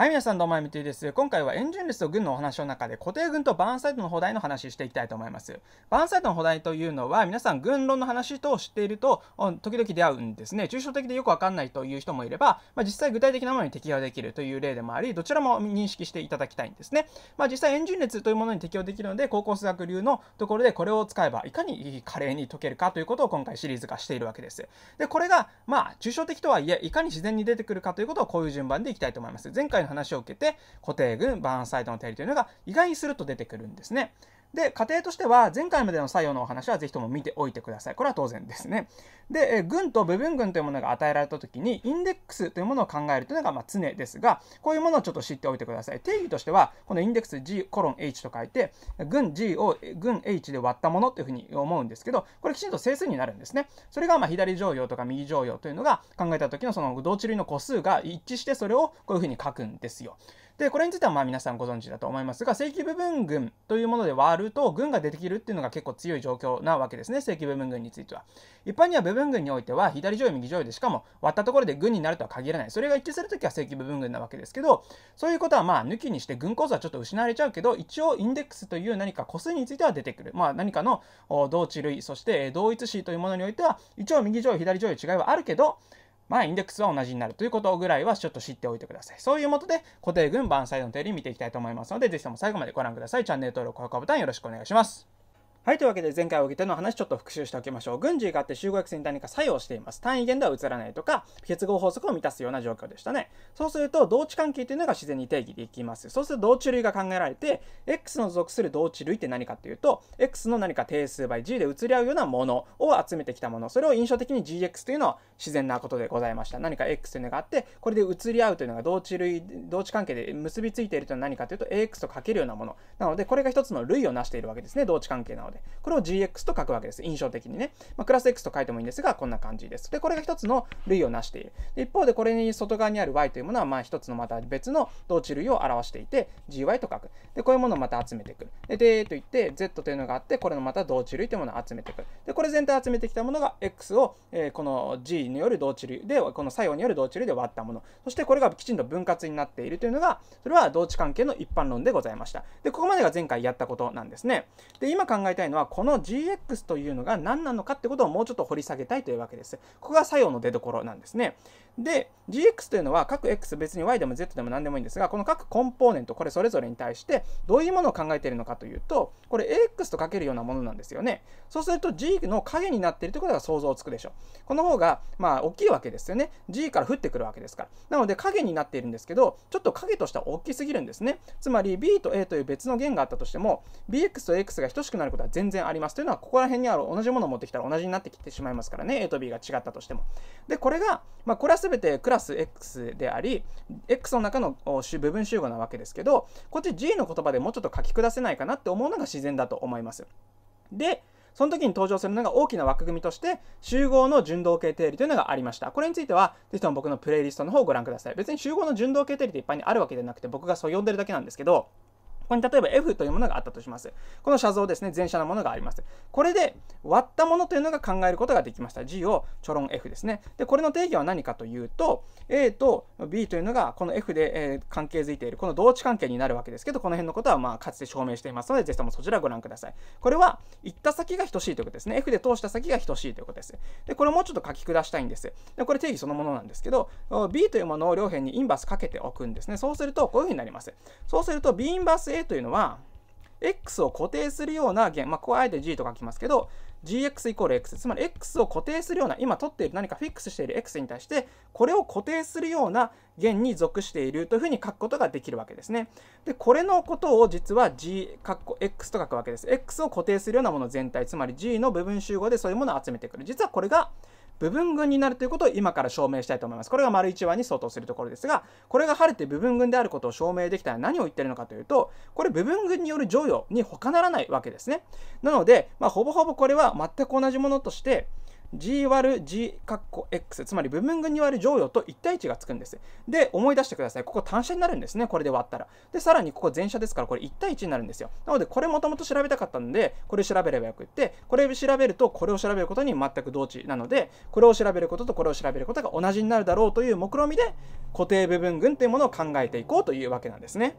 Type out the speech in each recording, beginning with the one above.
はい、皆さんどうも、みといです。今回はエンジン列と軍のお話の中で固定群とバーンサイドの放題の話していきたいと思います。バーンサイドの放題というのは、皆さん軍論の話と知っていると、時々出会うんですね。抽象的でよくわかんないという人もいれば、まあ、実際具体的なものに適用できるという例でもあり、どちらも認識していただきたいんですね。まあ、実際ジン列というものに適用できるので、高校数学流のところでこれを使えば、いかに華麗に解けるかということを今回シリーズ化しているわけです。で、これが、まあ、抽象的とはいえ、いかに自然に出てくるかということをこういう順番でいきたいと思います。前回話を受けて固定群バーンサイドの定理というのが意外にすると出てくるんですね。で、家庭としては、前回までの作用のお話はぜひとも見ておいてください。これは当然ですね。で、えと部分群というものが与えられた時に、インデックスというものを考えるというのがま常ですが、こういうものをちょっと知っておいてください。定義としては、このインデックス G コロン H と書いて、軍 G を軍 H で割ったものというふうに思うんですけど、これきちんと整数になるんですね。それがま左乗用とか右乗用というのが考えた時のその同値類の個数が一致してそれをこういうふうに書くんですよ。で、これについてはまあ皆さんご存知だと思いますが、正規部分群というもので割ると、群が出てきるっていうのが結構強い状況なわけですね、正規部分群については。一般には部分群においては、左上位、右上位で、しかも割ったところで群になるとは限らない。それが一致するときは正規部分群なわけですけど、そういうことはまあ抜きにして群構造はちょっと失われちゃうけど、一応インデックスという何か個数については出てくる。まあ何かの同値類、そして同一子というものにおいては、一応右上位、左上位違いはあるけど、まあ、インデックスは同じになるということぐらいはちょっと知っておいてください。そういうもとで、固定群、バンサイドの定理見ていきたいと思いますので、ぜひとも最後までご覧ください。チャンネル登録、高評価ボタンよろしくお願いします。はい。というわけで、前回起きての話、ちょっと復習しておきましょう。軍事があって集合薬に何か作用しています。単位元では移らないとか、結合法則を満たすような状況でしたね。そうすると、同値関係というのが自然に定義できます。そうすると、同値類が考えられて、X の属する同値類って何かっていうと、X の何か定数倍 G で移り合うようなものを集めてきたもの。それを印象的に GX というのは自然なことでございました。何か X というのがあって、これで移り合うというのが同値類、同値関係で結びついているというのは何かというと、AX とかけるようなもの。なので、これが一つの類を成しているわけですね。同値関係なので。ので、これを GX と書くわけです。印象的にね。まあ、クラス X と書いてもいいんですが、こんな感じです。で、これが一つの類を成している。で一方で、これに外側にある Y というものは、まあ、一つのまた別の同値類を表していて、GY と書く。で、こういうものをまた集めてくる。で、でと言って、Z というのがあって、これのまた同値類というものを集めてくる。で、これ全体集めてきたものが X を、えー、この G による同値類で、この作用による同値類で割ったもの。そして、これがきちんと分割になっているというのが、それは同値関係の一般論でございました。で、ここまでが前回やったことなんですね。で、今考えたいのはこの GX というのが何なのかってことをもうちょっと掘り下げたいというわけです。ここが作用の出所なんですね。で、GX というのは各 X 別に Y でも Z でも何でもいいんですが、この各コンポーネント、これそれぞれに対してどういうものを考えているのかというと、これ AX と書けるようなものなんですよね。そうすると G の影になっているということが想像つくでしょう。この方が、まあ、大きいわけですよね。G から降ってくるわけですから。なので影になっているんですけど、ちょっと影としては大きすぎるんですね。つまり B と A という別の弦があったとしても、BX と AX が等しくなることは全然ありますというのは、ここら辺にある同じものを持ってきたら同じになってきてしまいますからね。A と B が違ったとしても。で、これが、まあ、これは全てクラス X であり X の中の部分集合なわけですけどこっち G の言葉でもうちょっと書き下せないかなって思うのが自然だと思います。でその時に登場するのが大きな枠組みとして集合の順動形定理というのがありました。これについてはぜひとも僕のプレイリストの方をご覧ください。別に集合の順動形定理っていっぱいにあるわけではなくて僕がそう呼んでるだけなんですけどここに例えば F というものがあったとします。この写像ですね、前者のものがあります。これで割ったものというのが考えることができました。G をチョロン F ですね。で、これの定義は何かというと、A と B というのがこの F で、え関係づいている、この同値関係になるわけですけど、この辺のことはまあかつて証明していますので、ぜひともそちらご覧ください。これは行った先が等しいということですね。F で通した先が等しいということです。で、これもうちょっと書き下したいんです。で、これ定義そのものなんですけど、B というものを両辺にインバースかけておくんですね。そうすると、こういうふうになります。そうすると、B インバース A というのは、x を固定するような弦、まあ、ここはあえて g と書きますけど、gx イコール x、つまり x を固定するような、今取っている何かフィックスしている x に対して、これを固定するような弦に属しているというふうに書くことができるわけですね。で、これのことを実は g、x と書くわけです。x を固定するようなもの全体、つまり g の部分集合でそういうものを集めてくる。実はこれが、部分群になるということを今から証明したいと思います。これが丸1話に相当するところですが、これが晴れて部分群であることを証明できたら何を言ってるのかというと、これ部分群による乗用に他ならないわけですね。なので、まあ、ほぼほぼこれは全く同じものとして、G 割る G X つまり部分群に割る乗与と1対1がつくんですで思い出してくださいここ単車になるんですねこれで割ったらでさらにここ全車ですからこれ1対1になるんですよなのでこれもともと調べたかったのでこれ調べればよくってこれ調べるとこれを調べることに全く同値なのでこれを調べることとこれを調べることが同じになるだろうという目論見みで固定部分群というものを考えていこうというわけなんですね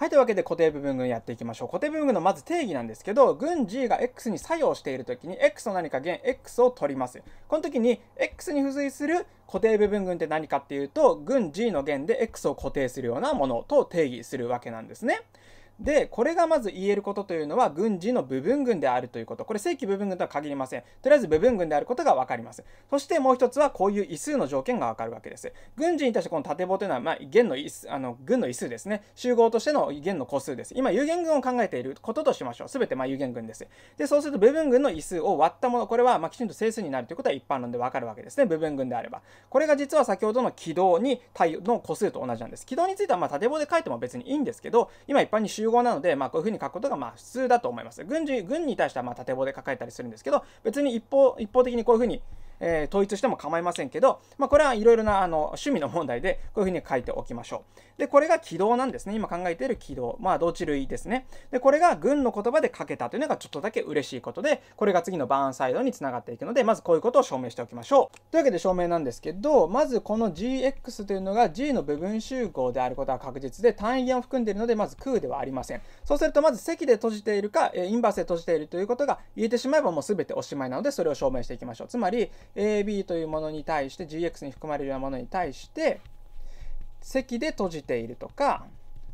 はい、というわけで固定部分群やっていきましょう。固定部分群のまず定義なんですけど、群 G が X に作用しているときに、X の何か弦 X を取ります。この時に、X に付随する固定部分群って何かっていうと、群 G の弦で X を固定するようなものと定義するわけなんですね。で、これがまず言えることというのは、軍事の部分群であるということ。これ正規部分群とは限りません。とりあえず部分群であることが分かります。そしてもう一つは、こういう異数の条件が分かるわけです。軍事に対してこの縦棒というのは、まあ、元の位数、あの、軍の異数ですね。集合としての元の個数です。今、有限群を考えていることとしましょう。すべて、まあ、有限群です。で、そうすると部分群の位数を割ったもの、これは、まあ、きちんと整数になるということは一般論で分かるわけですね。部分群であれば。これが実は先ほどの軌道に対の個数と同じなんです。軌道については、まあ、縦棒で書いても別にいいんですけど、今一般に集合符号なので、まあ、こういうふうに書くことがまあ普通だと思います。軍事軍に対してはま縦棒で書かれたりするんですけど、別に一方一方的にこういうふうにえー、統一しても構いませんけど、まあ、これはいろいろなあの趣味の問題でこういうふうに書いておきましょう。で、これが軌道なんですね。今考えている軌道。まあ、同値類ですね。で、これが軍の言葉で書けたというのがちょっとだけ嬉しいことで、これが次のバーンサイドにつながっていくので、まずこういうことを証明しておきましょう。というわけで証明なんですけど、まずこの gx というのが g の部分集合であることは確実で、単位元を含んでいるので、まず空ではありません。そうすると、まず積で閉じているか、インバースで閉じているということが言えてしまえばもう全ておしまいなので、それを証明していきましょう。つまり、AB というものに対して GX に含まれるようなものに対して積で閉じているとか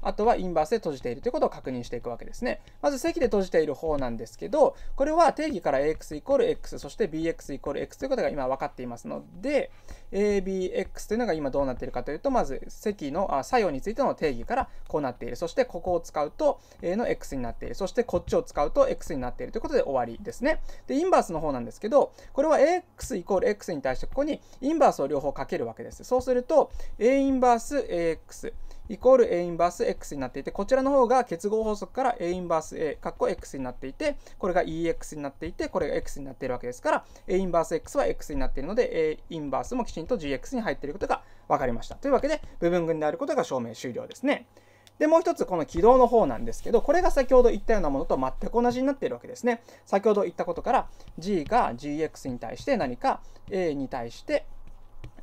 あとはインバースで閉じているということを確認していくわけですね。まず積で閉じている方なんですけど、これは定義から ax イコール x、そして bx イコール x ということが今分かっていますので、abx というのが今どうなっているかというと、まず積の作用についての定義からこうなっている。そしてここを使うと a の x になっている。そしてこっちを使うと x になっているということで終わりですね。で、インバースの方なんですけど、これは ax イコール x に対してここにインバースを両方かけるわけです。そうすると、a インバース ax イコール A インバース X になっていて、こちらの方が結合法則から A インバース A、カッコ X になっていて、これが EX になっていて、これが X になっているわけですから、A インバース X は X になっているので、A インバースもきちんと GX に入っていることが分かりました。というわけで、部分群であることが証明終了ですね。で、もう一つこの軌道の方なんですけど、これが先ほど言ったようなものと全く同じになっているわけですね。先ほど言ったことから、G が GX に対して何か A に対して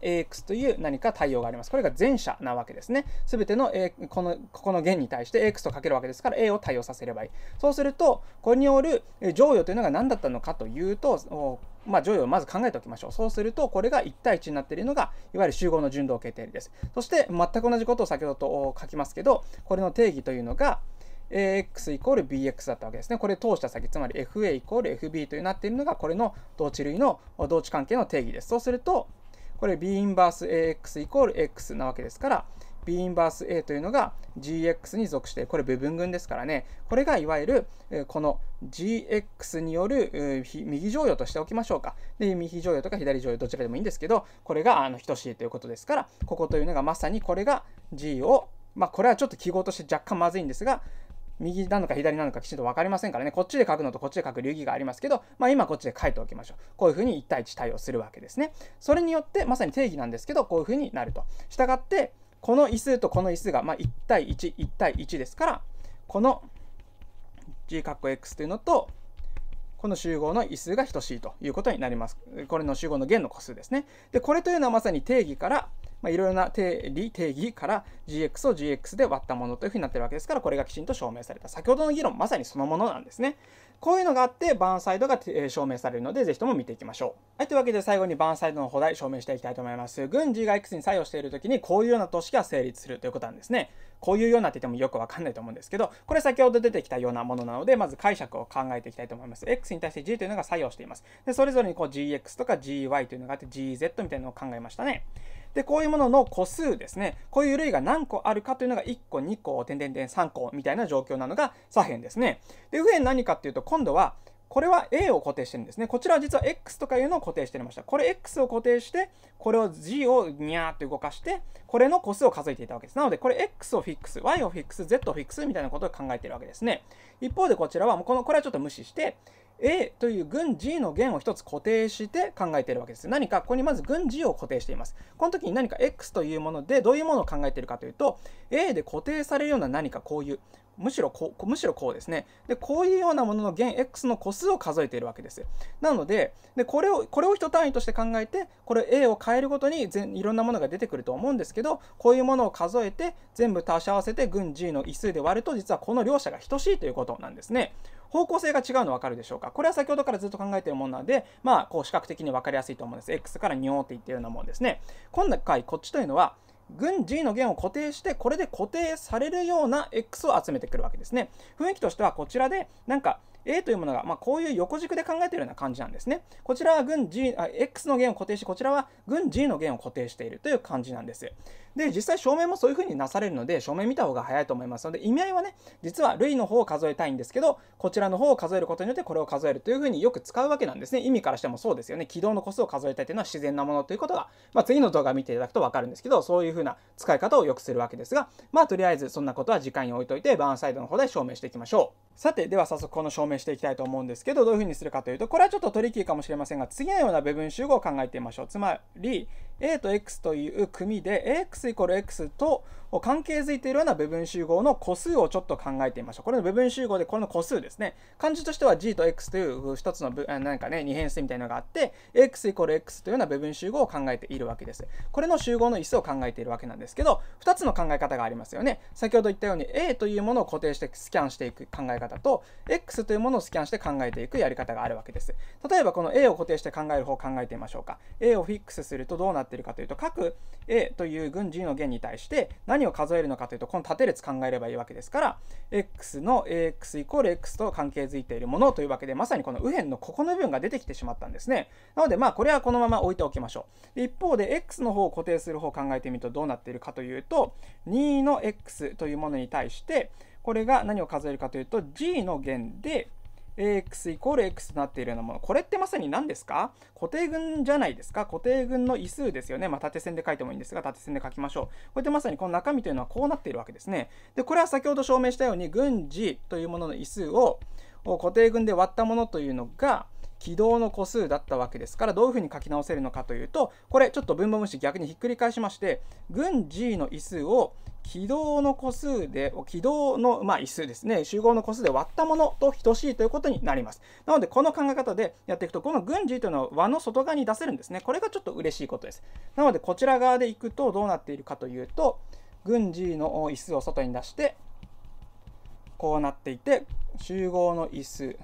AX という何か対応があります。これが前者なわけですね。すべての、A、この、ここの弦に対して AX とかけるわけですから A を対応させればいい。そうすると、これによる乗与というのが何だったのかというと、まあ、乗与をまず考えておきましょう。そうすると、これが1対1になっているのが、いわゆる集合の順を形定です。そして、全く同じことを先ほどと書きますけど、これの定義というのが、AX イコール BX だったわけですね。これ通した先、つまり FA イコール FB となっているのが、これの同値類の同値関係の定義です。そうすると、これ B インバース AX イコール X なわけですから B インバース A というのが GX に属してこれ部分群ですからねこれがいわゆるこの GX による右乗用としておきましょうかで右乗用とか左乗用どちらでもいいんですけどこれがあの等しいということですからここというのがまさにこれが G をまあこれはちょっと記号として若干まずいんですが右なのか左なのかきちんと分かりませんからね、こっちで書くのとこっちで書く流儀がありますけど、まあ今こっちで書いておきましょう。こういうふうに1対1対応するわけですね。それによって、まさに定義なんですけど、こういうふうになると。したがって、この位数とこの位数が、まあ、1対1、1対1ですから、この g カッコ x というのと、この集合の位数が等しいということになります。これの集合の弦の個数ですね。で、これというのはまさに定義から、まあ、いろいろな定理、定義から GX を GX で割ったものというふうになってるわけですから、これがきちんと証明された。先ほどの議論、まさにそのものなんですね。こういうのがあって、バーンサイドが証明されるので、ぜひとも見ていきましょう。はい、というわけで最後にバーンサイドの放題、証明していきたいと思います。軍事が X に作用しているときに、こういうような投資が成立するということなんですね。こういうようなって言ってもよくわかんないと思うんですけど、これ先ほど出てきたようなものなので、まず解釈を考えていきたいと思います。X に対して G というのが作用しています。で、それぞれにこう GX とか GY というのがあって、GZ みたいなのを考えましたね。で、こういうものの個数ですね。こういう類が何個あるかというのが1個、2個、点点点3個みたいな状況なのが左辺ですね。で、右辺何かっていうと、今度は、これは A を固定してるんですね。こちらは実は X とかいうのを固定してました。これ X を固定して、これを G をニャーって動かして、これの個数を数えていたわけです。なので、これ X をフィックス、Y をフィックス、Z をフィックスみたいなことを考えてるわけですね。一方でこちらは、もうこの、これはちょっと無視して、A という群 G の弦を1つ固定して考えているわけです。何かここにまず群 G を固定しています。この時に何か X というものでどういうものを考えているかというと A で固定されるような何かこういうむしろこう、むしろこうですね。で、こういうようなものの弦 X の個数を数えているわけです。なので、でこれを、これを一単位として考えて、これ A を変えるごとに全いろんなものが出てくると思うんですけど、こういうものを数えて、全部足し合わせて群 G の位数で割ると、実はこの両者が等しいということなんですね。方向性が違うの分かるでしょうかこれは先ほどからずっと考えているものなので、まあ、こう視覚的に分かりやすいと思うんです。X から尿って言ってるようなものですね。今回こっちというのは、軍 G の弦を固定して、これで固定されるような X を集めてくるわけですね。雰囲気としてはこちらで、なんか、A というものが、まあ、こういう横軸で考えているような感じなんですね。こちらは群 G、X の弦を固定し、こちらは軍 G の弦を固定しているという感じなんです。で、実際証明もそういう風になされるので、証明見た方が早いと思いますので、意味合いはね、実は類の方を数えたいんですけど、こちらの方を数えることによってこれを数えるという風によく使うわけなんですね。意味からしてもそうですよね。軌道の個数を数えたいというのは自然なものということが、まあ、次の動画見ていただくと分かるんですけど、そういう風な使い方をよくするわけですが、まあ、とりあえずそんなことは時間に置いといて、バーンサイドの方で証明していきましょう。さて、では早速この証明明していきたいと思うんですけどどういうふうにするかというとこれはちょっとトリッキーかもしれませんが次のような部分集合を考えてみましょうつまり A と X という組で AX イコール X と関係づいているような部分集合の個数をちょっと考えてみましょう。これの部分集合でこれの個数ですね。漢字としては G と X という一つのなんかね、二変数みたいなのがあって、x イコール X というような部分集合を考えているわけです。これの集合の位数を考えているわけなんですけど、二つの考え方がありますよね。先ほど言ったように A というものを固定してスキャンしていく考え方と、X というものをスキャンして考えていくやり方があるわけです。例えばこの A を固定して考える方を考えてみましょうか。A をフィックスするとどうなってってるかというと各 A という群 G の弦に対して何を数えるのかというとこの縦列考えればいいわけですから X の AX イコール X と関係づいているものというわけでまさにこの右辺のここの部分が出てきてしまったんですねなのでまあこれはこのまま置いておきましょう一方で X の方を固定する方を考えてみるとどうなっているかというと2の X というものに対してこれが何を数えるかというと G の弦で AX イコール X となっているようなもの。これってまさに何ですか固定群じゃないですか固定群の位数ですよね。まあ、縦線で書いてもいいんですが、縦線で書きましょう。こうやってまさにこの中身というのはこうなっているわけですね。で、これは先ほど証明したように、群次というものの位数を固定群で割ったものというのが、軌道の個数だったわけですからどういうふうに書き直せるのかというとこれちょっと分母無視逆にひっくり返しまして群 G の位数を軌道の個数で、軌道の、まあ、位数ですね、集合の個数で割ったものと等しいということになります。なので、この考え方でやっていくと、この群 G というのは和の外側に出せるんですね。これがちょっと嬉しいことです。なので、こちら側でいくとどうなっているかというと、群 G の位数を外に出して、こうなっていて、集合の位数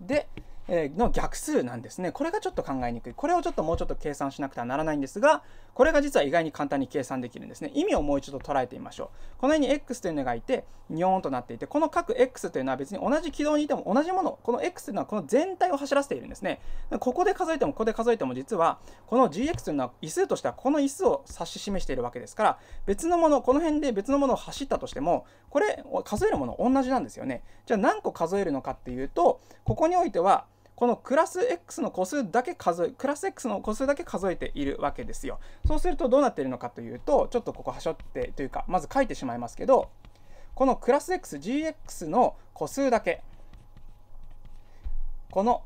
で、の逆数なんですね。これがちょっと考えにくい。これをちょっともうちょっと計算しなくてはならないんですが、これが実は意外に簡単に計算できるんですね。意味をもう一度捉えてみましょう。この辺に x というのがいて、にょーんとなっていて、この各 x というのは別に同じ軌道にいても同じもの、この x というのはこの全体を走らせているんですね。ここで数えてもここで数えても実は、この gx というのは位数としてはこの位数を指し示しているわけですから、別のもの、この辺で別のものを走ったとしても、これ数えるもの同じなんですよね。じゃあ何個数えるのかっていうと、ここにおいては、このクラス X の個数だけ数え、クラス X の個数だけ数えているわけですよ。そうするとどうなっているのかというと、ちょっとここはしょってというか、まず書いてしまいますけど、このクラス XGX の個数だけ、この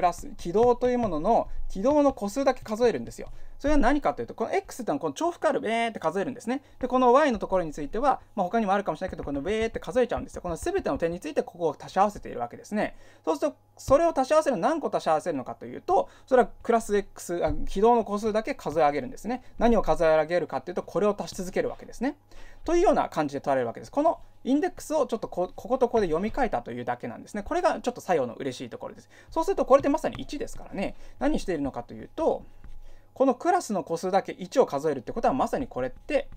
クラス軌道というものの軌道の個数だけ数えるんですよ。それは何かというと、この x ってのはこの重複あるウェーって数えるんですね。で、この y のところについては、まあ、他にもあるかもしれないけど、このウェーって数えちゃうんですよ。この全ての点についてここを足し合わせているわけですね。そうすると、それを足し合わせる何個足し合わせるのかというと、それはクラス x、あ軌道の個数だけ数え上げるんですね。何を数え上げるかというと、これを足し続けるわけですね。というような感じで取られるわけです。このインデックスをちょっとこことここで読み替えたというだけなんですね。これがちょっと作用の嬉しいところです。そうするとこれでまさに1ですからね。何しているのかというと、このクラスの個数だけ1を数えるってことはまさにこれって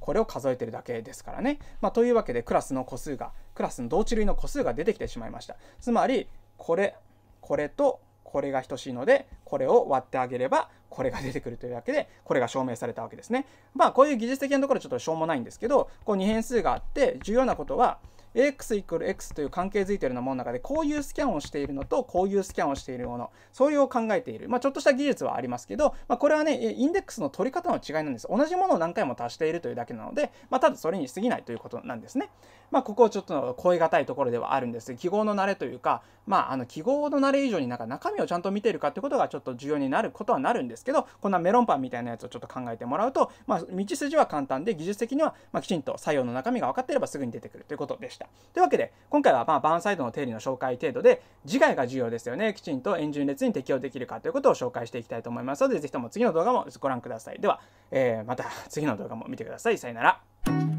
これを数えてるだけですからね。まあ、というわけでクラスの個数がクラスの同値類の個数が出てきてしまいました。つまりこれこれとこれが等しいのでこれを割ってあげればこれが出てくるというわけでこれが証明されたわけですね。まあこういう技術的なところちょっとしょうもないんですけどこう2変数があって重要なことは AX イコール X という関係づいているようなものの中でこういうスキャンをしているのとこういうスキャンをしているものそれを考えている、まあ、ちょっとした技術はありますけど、まあ、これはねインデックスの取り方の違いなんです同じものを何回も足しているというだけなので、まあ、ただそれに過ぎないということなんですね、まあ、ここちょっと声がたいところではあるんです記号の慣れというか、まあ、あの記号の慣れ以上になんか中身をちゃんと見ているかということがちょっと重要になることはなるんですけどこんなメロンパンみたいなやつをちょっと考えてもらうと、まあ、道筋は簡単で技術的にはまきちんと作用の中身が分かっていればすぐに出てくるということでしたしたというわけで今回はまあバーンサイドの定理の紹介程度で自害が重要ですよねきちんと円順列に適用できるかということを紹介していきたいと思いますので是非とも次の動画もご覧くださいでは、えー、また次の動画も見てくださいさよなら